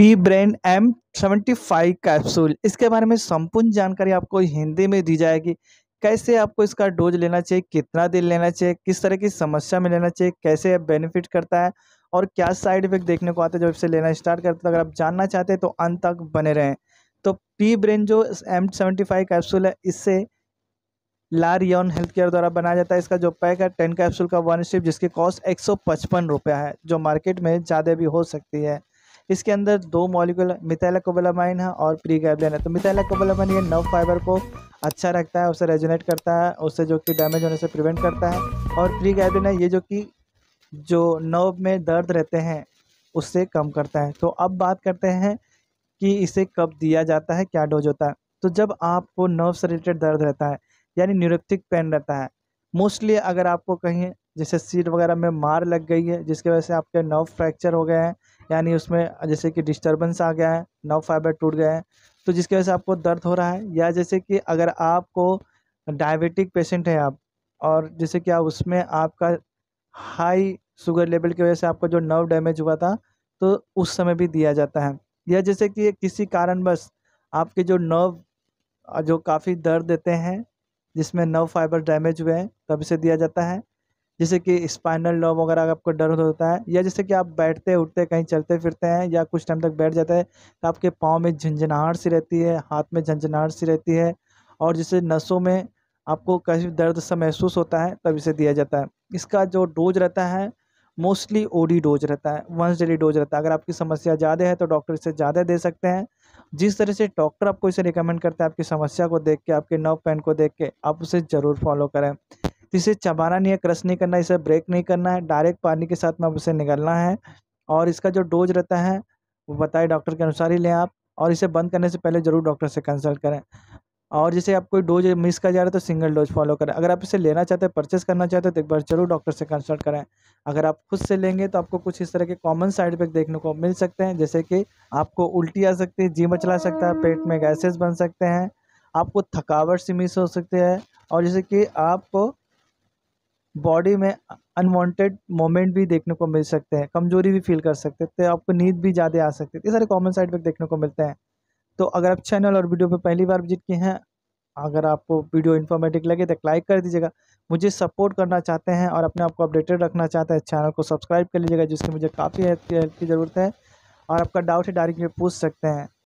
P brain M seventy five capsule इसके बारे में संपूर्ण जानकारी आपको हिंदी में दी जाएगी कैसे आपको इसका डोज लेना चाहिए कितना दिन लेना चाहिए किस तरह की समस्या में लेना चाहिए कैसे बेनिफिट करता है और क्या साइड इफेक्ट देखने को आता है जब इसे लेना स्टार्ट करते हैं तो अगर आप जानना चाहते हैं तो अंत तक बने रहें तो पी ब्रेन जो एम सेवेंटी फाइव कैप्सूल है इससे लारियन हेल्थ केयर द्वारा बनाया जाता है इसका जो पैक है टेन कैप्सूल का वन स्ट्रिप जिसकी कॉस्ट एक सौ पचपन रुपया है जो मार्केट में ज़्यादा भी हो सकती है इसके अंदर दो मॉलिकुल मिथाइला है और प्री है तो मिथाइला ये नव फाइबर को अच्छा रखता है उसे रेजोनेट करता है उससे जो कि डैमेज होने से प्रिवेंट करता है और प्री है ये जो कि जो नर्व में दर्द रहते हैं उससे कम करता है तो अब बात करते हैं कि इसे कब दिया जाता है क्या डोज होता है तो जब आपको नर्व से रिलेटेड दर्द रहता है यानी न्यूरोप्थिक पेन रहता है मोस्टली अगर आपको कहीं जैसे सीट वगैरह में मार लग गई है जिसकी वजह से आपके नर्व फ्रैक्चर हो गए हैं यानी उसमें जैसे कि डिस्टर्बेंस आ गया है नर्व फाइबर टूट गए हैं तो जिसकी वजह से आपको दर्द हो रहा है या जैसे कि अगर आपको डायबिटिक पेशेंट है आप और जैसे कि आप उसमें आपका हाई शुगर लेवल की वजह से आपका जो नर्व डैमेज हुआ था तो उस समय भी दिया जाता है या जैसे कि किसी कारणवश आपके जो नर्व जो काफ़ी दर्द देते हैं जिसमें नर्व फाइबर डैमेज हुए हैं तब इसे दिया जाता है जैसे कि स्पाइनल लॉब वगैरह अगर आपको डर होता है या जैसे कि आप बैठते उठते कहीं चलते फिरते हैं या कुछ टाइम तक बैठ जाते हैं तो आपके पाँव में झंझनाहट सी रहती है हाथ में झंझनाहट सी रहती है और जैसे नसों में आपको कहीं दर्द सा महसूस होता है तब इसे दिया जाता है इसका जो डोज रहता है मोस्टली ओडी डोज रहता है वंस डेली डोज रहता है अगर आपकी समस्या ज़्यादा है तो डॉक्टर इसे ज़्यादा दे सकते हैं जिस तरह से डॉक्टर आपको इसे रिकमेंड करता है आपकी समस्या को देख के आपके नव पेन को देख के आप उसे ज़रूर फॉलो करें तो इसे चबाना नहीं है क्रश नहीं करना इसे ब्रेक नहीं करना है डायरेक्ट पानी के साथ में आप उसे निकलना है और इसका जो डोज रहता है वो बताए डॉक्टर के अनुसार ही लें आप और इसे बंद करने से पहले ज़रूर डॉक्टर से कंसल्ट करें और जैसे आप कोई डोज मिस कर जा रहा है तो सिंगल डोज फॉलो करें अगर आप इसे लेना चाहते हैं परचेस करना चाहते हैं तो एक बार जरूर डॉक्टर से कंसल्ट करें अगर आप खुद से लेंगे तो आपको कुछ इस तरह के कॉमन साइड इफेक्ट देखने को मिल सकते हैं जैसे कि आपको उल्टी आ सकती है जी मचला सकता है पेट में गैसेस बन सकते हैं आपको थकावट सी मिस हो सकती है और जैसे कि आपको बॉडी में अनवांटेड मोमेंट भी देखने को मिल सकते हैं कमजोरी भी फील कर सकते हैं तो आपको नींद भी ज़्यादा आ सकती है ये सारे कॉमन साइड इफेक्ट देखने को मिलते हैं तो अगर आप चैनल और वीडियो पर पहली बार विजिट किए हैं अगर आपको वीडियो इन्फॉर्मेटिव लगे तो लाइक कर दीजिएगा मुझे सपोर्ट करना चाहते हैं और अपने आप को अपडेटेड रखना चाहते हैं चैनल को सब्सक्राइब कर लीजिएगा जिससे मुझे काफ़ी हेल्प की ज़रूरत है और आपका डाउट है डायरेक्ट में पूछ सकते हैं